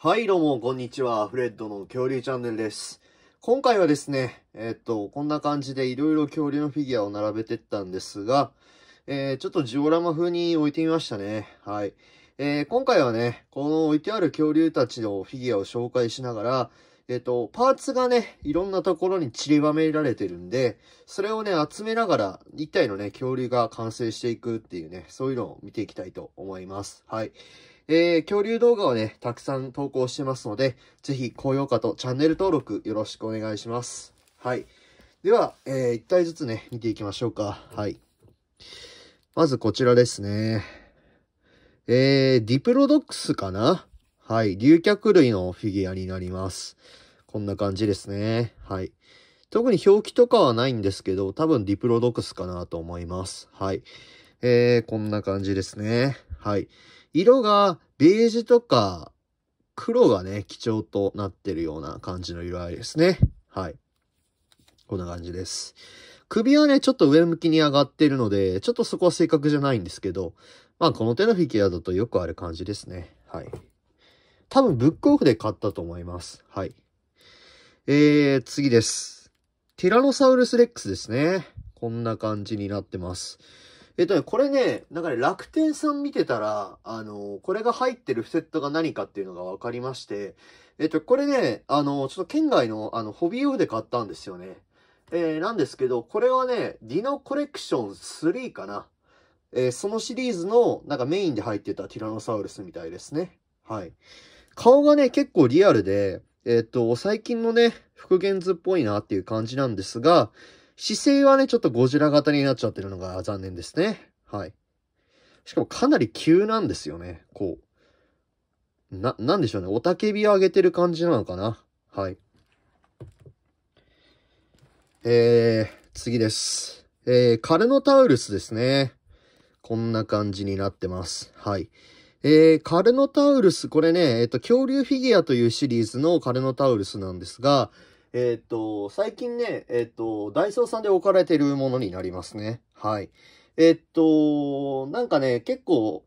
はい、どうも、こんにちは。フレッドの恐竜チャンネルです。今回はですね、えっと、こんな感じでいろいろ恐竜のフィギュアを並べてったんですが、えー、ちょっとジオラマ風に置いてみましたね。はい。えー、今回はね、この置いてある恐竜たちのフィギュアを紹介しながら、えっと、パーツがね、いろんなところに散りばめられてるんで、それをね、集めながら、一体のね、恐竜が完成していくっていうね、そういうのを見ていきたいと思います。はい。えー、恐竜動画をね、たくさん投稿してますので、ぜひ高評価とチャンネル登録よろしくお願いします。はい。では、えー、1体ずつね、見ていきましょうか。はい。まずこちらですね。えー、ディプロドックスかなはい。竜脚類のフィギュアになります。こんな感じですね。はい。特に表記とかはないんですけど、多分ディプロドックスかなと思います。はい。えー、こんな感じですね。はい。色がベージュとか黒がね、基調となってるような感じの色合いですね。はい。こんな感じです。首はね、ちょっと上向きに上がってるので、ちょっとそこは正確じゃないんですけど、まあこの手のフィギュアだとよくある感じですね。はい。多分ブックオフで買ったと思います。はい。えー、次です。ティラノサウルスレックスですね。こんな感じになってます。えっとね、これね、なんかね、楽天さん見てたら、あの、これが入ってるセットが何かっていうのが分かりまして、えっと、これね、あの、ちょっと県外の、あの、ホビーオフで買ったんですよね。えー、なんですけど、これはね、ディノコレクション3かな。えー、そのシリーズの、なんかメインで入ってたティラノサウルスみたいですね。はい。顔がね、結構リアルで、えっと、最近のね、復元図っぽいなっていう感じなんですが、姿勢はね、ちょっとゴジラ型になっちゃってるのが残念ですね。はい。しかもかなり急なんですよね。こう。な、なんでしょうね。おたけびを上げてる感じなのかな。はい。えー、次です。えー、カルノタウルスですね。こんな感じになってます。はい。えー、カルノタウルス、これね、えっ、ー、と、恐竜フィギュアというシリーズのカルノタウルスなんですが、えっ、ー、と、最近ね、えっ、ー、と、ダイソーさんで置かれてるものになりますね。はい。えっ、ー、と、なんかね、結構、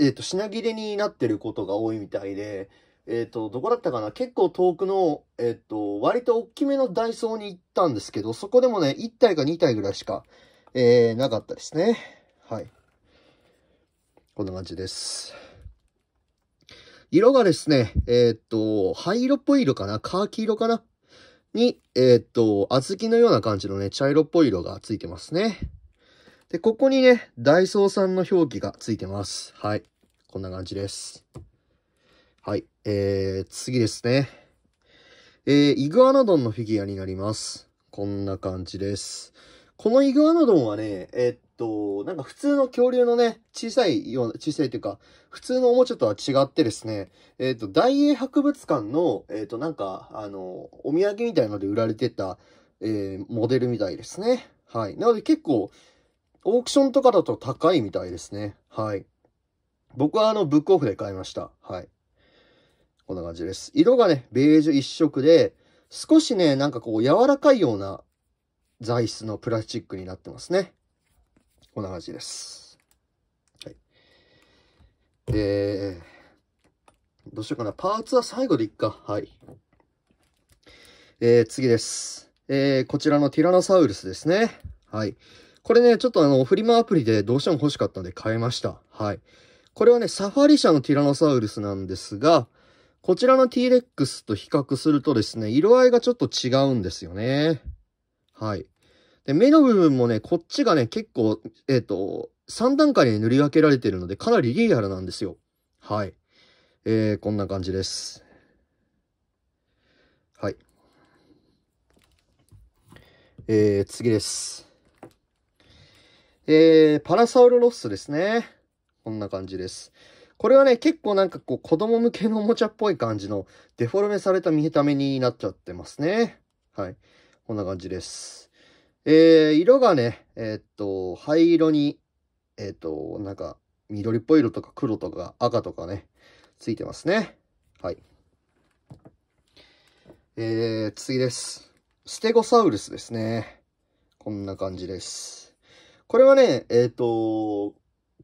えっ、と、品切れになってることが多いみたいで、えっ、と、どこだったかな結構遠くの、えっ、と、割と大きめのダイソーに行ったんですけど、そこでもね、1体か2体ぐらいしか、えー、なかったですね。はい。こんな感じです。色がですね、えっ、ー、と、灰色っぽい色かなカーキ色かなに、えー、っと、小豆のような感じのね、茶色っぽい色がついてますね。で、ここにね、ダイソーさんの表記がついてます。はい。こんな感じです。はい。えー、次ですね。えー、イグアナドンのフィギュアになります。こんな感じです。このイグアノドンはね、えっと、なんか普通の恐竜のね、小さいような、小さいというか、普通のおもちゃとは違ってですね、えっと、大英博物館の、えっと、なんか、あの、お土産みたいので売られてた、えー、モデルみたいですね。はい。なので結構、オークションとかだと高いみたいですね。はい。僕はあの、ブックオフで買いました。はい。こんな感じです。色がね、ベージュ一色で、少しね、なんかこう、柔らかいような、材質のプラスチックになってますね。こんな感じです。はい。で、どうしようかな。パーツは最後でいっか。はい。えー、次です。えー、こちらのティラノサウルスですね。はい。これね、ちょっとあの、フリマアプリでどうしても欲しかったんで買いました。はい。これはね、サファリ社のティラノサウルスなんですが、こちらの T-Rex と比較するとですね、色合いがちょっと違うんですよね。はい。で、目の部分もね、こっちがね、結構、えっ、ー、と、3段階に塗り分けられてるので、かなりリアルなんですよ。はい。えー、こんな感じです。はい。えー、次です。えー、パラサウルロッスですね。こんな感じです。これはね、結構なんかこう、子供向けのおもちゃっぽい感じの、デフォルメされた見た目になっちゃってますね。はい。こんな感じです。えー、色がね、えー、っと、灰色に、えー、っと、なんか、緑っぽい色とか黒とか赤とかね、ついてますね。はい。えー、次です。ステゴサウルスですね。こんな感じです。これはね、えっ、と、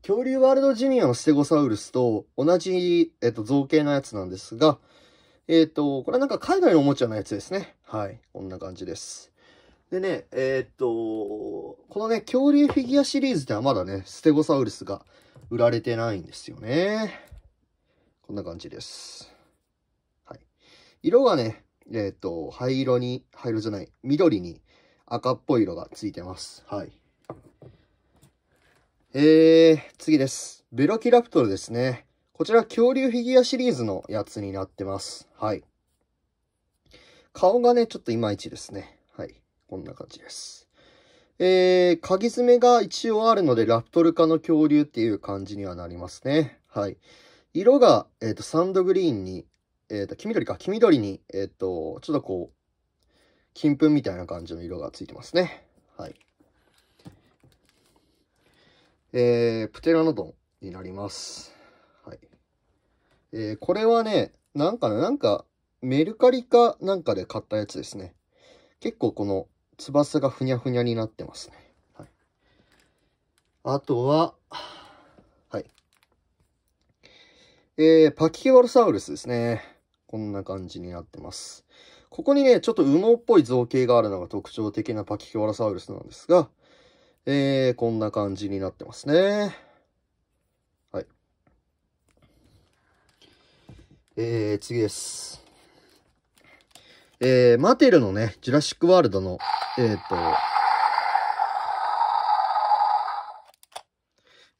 恐竜ワールドジュニアのステゴサウルスと同じ、えっと造形のやつなんですが、えっ、ー、と、これはなんか海外のおもちゃのやつですね。はい。こんな感じです。でね、えっ、ー、と、このね、恐竜フィギュアシリーズではまだね、ステゴサウルスが売られてないんですよね。こんな感じです。はい。色がね、えっ、ー、と、灰色に、灰色じゃない、緑に赤っぽい色がついてます。はい。えー、次です。ベロキラプトルですね。こちら恐竜フィギュアシリーズのやつになってます。はい。顔がね、ちょっといまいちですね。はい。こんな感じです。えー、鍵爪が一応あるので、ラプトル化の恐竜っていう感じにはなりますね。はい。色が、えっ、ー、と、サンドグリーンに、えっ、ー、と、黄緑か、黄緑に、えっ、ー、と、ちょっとこう、金粉みたいな感じの色がついてますね。はい。えー、プテラノドンになります。えー、これはね、なんかね、なんか、メルカリかなんかで買ったやつですね。結構この翼がふにゃふにゃになってますね。はい、あとは、はい。えー、パキケワルサウルスですね。こんな感じになってます。ここにね、ちょっと羽毛っぽい造形があるのが特徴的なパキケワラサウルスなんですが、えー、こんな感じになってますね。えー、次です。えー、マテルのね、ジュラシックワールドの、えっ、ー、と、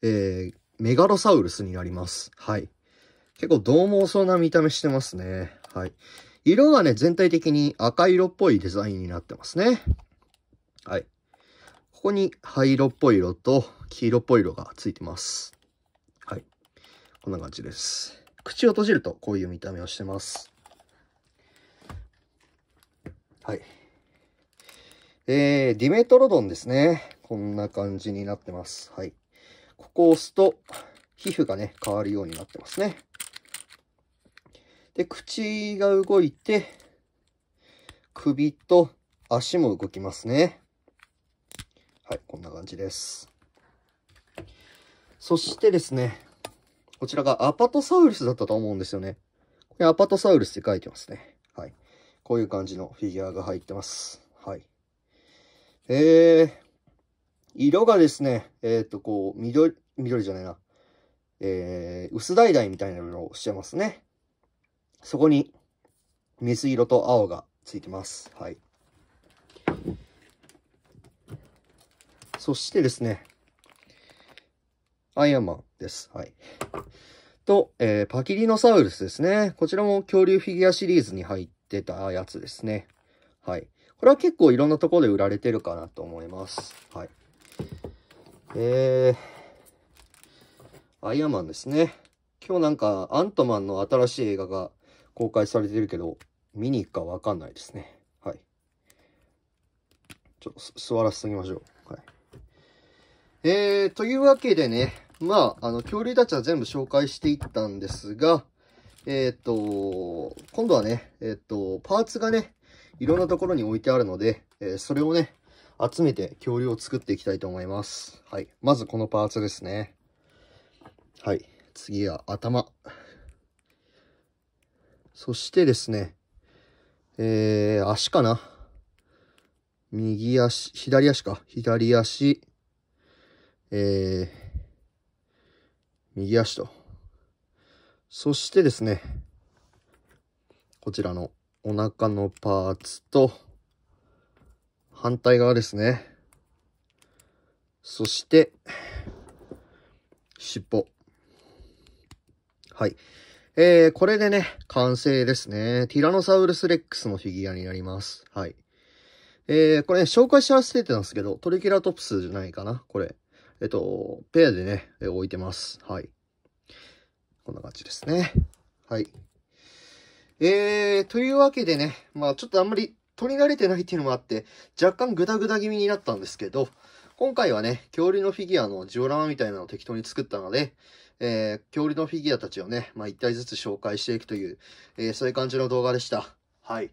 えー、メガロサウルスになります。はい。結構獰猛そうな見た目してますね。はい。色がね、全体的に赤色っぽいデザインになってますね。はい。ここに灰色っぽい色と黄色っぽい色がついてます。はい。こんな感じです。口を閉じるとこういう見た目をしてます。はい。えー、ディメトロドンですね。こんな感じになってます。はい。ここを押すと、皮膚がね、変わるようになってますね。で、口が動いて、首と足も動きますね。はい、こんな感じです。そしてですね、こちらがアパトサウルスだったと思うんですよね。これアパトサウルスって書いてますね。はい。こういう感じのフィギュアが入ってます。はい。えー、色がですね、えっ、と、こう、緑、緑じゃないな。えー、薄橙みたいな色をしてますね。そこに、水色と青がついてます。はい。そしてですね、アイアンマンです。はい。と、えー、パキリノサウルスですね。こちらも恐竜フィギュアシリーズに入ってたやつですね。はい。これは結構いろんなところで売られてるかなと思います。はい。えー、アイアンマンですね。今日なんかアントマンの新しい映画が公開されてるけど、見に行くかわかんないですね。はい。ちょっと座らせておきましょう。はい。えー、というわけでね、まあ、あの、恐竜たちは全部紹介していったんですが、えっ、ー、と、今度はね、えっ、ー、と、パーツがね、いろんなところに置いてあるので、えー、それをね、集めて恐竜を作っていきたいと思います。はい。まずこのパーツですね。はい。次は頭。そしてですね、えー、足かな。右足、左足か。左足。えー、右足と。そしてですね、こちらのお腹のパーツと、反対側ですね。そして、尻尾。はい。えー、これでね、完成ですね。ティラノサウルスレックスのフィギュアになります。はい。えー、これね、紹介し忘れてたんですけど、トリケラトプスじゃないかなこれ。えっと、ペアでね、置いてます。はい。こんな感じですね。はい。えー、というわけでね、まあちょっとあんまり取り慣れてないっていうのもあって、若干グダグダ気味になったんですけど、今回はね、恐竜のフィギュアのジオラマみたいなのを適当に作ったので、えー、恐竜のフィギュアたちをね、まあ、1体ずつ紹介していくという、えー、そういう感じの動画でした。はい。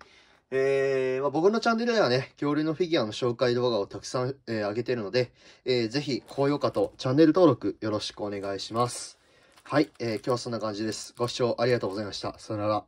えー、まあ、僕のチャンネルではね、恐竜のフィギュアの紹介動画をたくさん、えー、上げてるので、えー、ぜひ高評価とチャンネル登録よろしくお願いします。はい、えー、今日はそんな感じです。ご視聴ありがとうございました。さよなら。